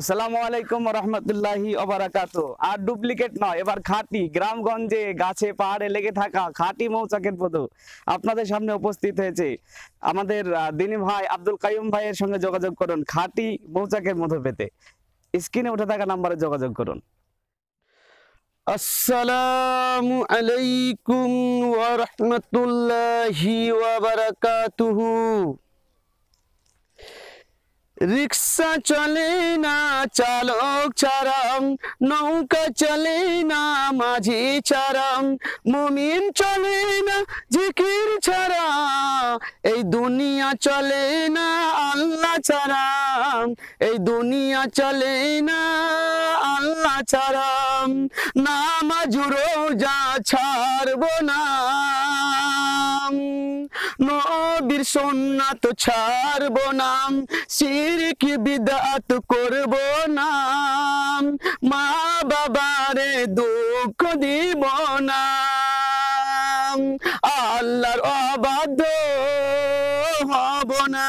আসসালামু আলাইকুম রহমতুল্লাহি অবরাকাত আর ডুপ্লিকেট নয় এবার খাঁটি গ্রামগঞ্জে গাছে পাহাড়ে লেগে থাকা খাঁটি মৌচাকের পদ আপনাদের সামনে উপস্থিত হয়েছে আমাদের দিনী ভাই আব্দুল কাইম ভাইয়ের সঙ্গে যোগাযোগ করুন খাঁটি মৌচাকের মধু পেতে স্ক্রিনে উঠে থাকা নাম্বারে যোগাযোগ করুন আসসালামু আলাইকুম ওয়া রাহমাতুল্লাহি ওয়া বারাকাতুহু রিক্সা চলে না চালক চারং নৌকা চলে না মাঝি চারং মুমিন চলে না জিকির ছাড়া এই দুনিয়া চলে না আল্লাহ চারাম এই দুনিয়া চলে না আল্লাহ না নামাজ যা ছাড়ব না নবীর সোনাত ছাড়ব নাম শিরক বিদাত করব নাম মা বাবারে দুঃখ দিব না আল্লাহর অবাধ্য হব না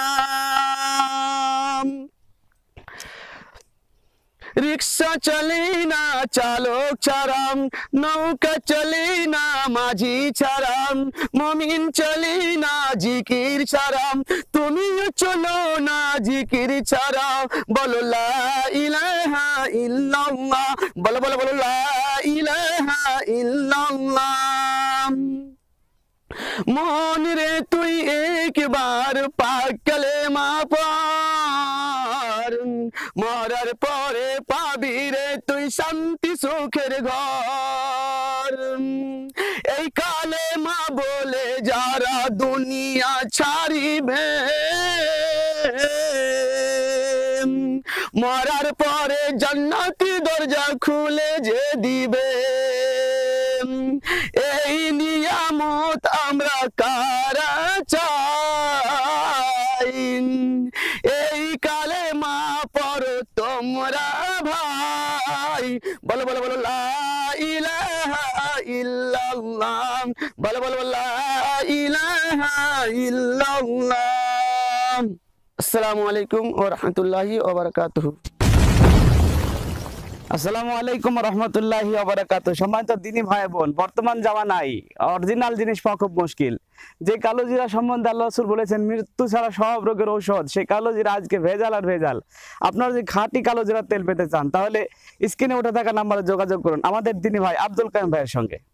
রিক্সা চলে না চালক ছাড়াম নৌকা চলে না মাঝি ছাড়াম মমিন চলে না জিকির ছাড়াম তুমিও চলো না জিকির ছাড়া বলো লা ইলাহা বলো বলো বলো লা ইলাহা মন রে তুই একবার পাক মা পড় মরা তুই শান্তি সুখের ঘর এই কালে মা বলে যারা দুনিয়া ছাড়িবে মরার পরে জান্নাতি দরজা খুলে যে দিবে এই নিয়ামত আমরা কারা আসসালামু আলাইকুম ওয়া রাহমাতুল্লাহি ওয়া আসসালামু আলাইকুম রহমতুল্লাহ অবরাকাত তো দিনী ভাই বোন বর্তমান যাওয়া নাই অরিজিনাল জিনিস পাওয়া খুব মুশকিল যে কালো জিরা সম্বন্ধে আল্লাহ বলেছেন মৃত্যু ছাড়া সব রোগের ঔষধ সেই কালো জিরা আজকে ভেজাল আর ভেজাল আপনারা যদি খাঁটি কালো জিরার তেল পেতে চান তাহলে স্ক্রিনে উঠে থাকা নাম্বারে যোগাযোগ করুন আমাদের দিনী ভাই আব্দুল কাইম ভাইয়ের সঙ্গে